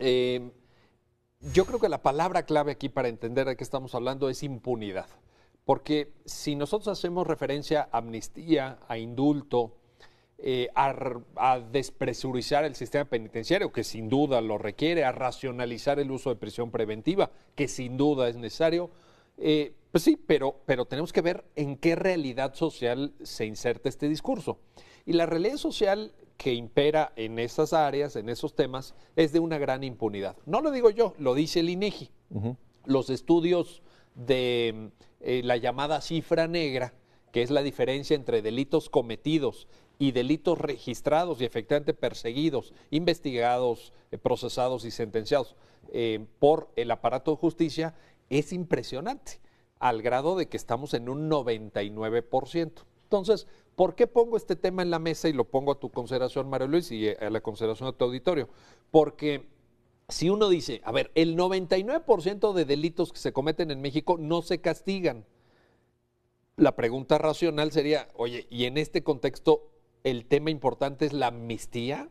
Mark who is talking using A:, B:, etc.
A: Em, yo creo que la palabra clave aquí para entender de qué estamos hablando es impunidad. Porque si nosotros hacemos referencia a amnistía, a indulto, eh, a, despresurizar el sistema penitenciario, que sin duda lo requiere, a racionalizar el uso de prisión preventiva, que sin duda es necesario, eh, pues sí, pero, pero tenemos que ver en qué realidad social se inserta este discurso. Y la realidad social que impera en esas áreas, en esos temas, es de una gran impunidad. No lo digo yo, lo dice el INEGI. E Los estudios de eh, la llamada cifra negra, que es la diferencia entre delitos cometidos y delitos registrados y efectivamente perseguidos, investigados, eh, procesados y sentenciados eh, por el aparato de justicia, es impresionante, al grado de que estamos en un 99%. Entonces, ¿Por qué pongo este tema en la mesa y lo pongo a tu consideración, Mario Luis, y a la consideración de tu auditorio? Porque si uno dice, a ver, el 99% de delitos que se cometen en México no se castigan. La pregunta racional sería, oye, ¿y en este contexto el tema importante es la amnistía?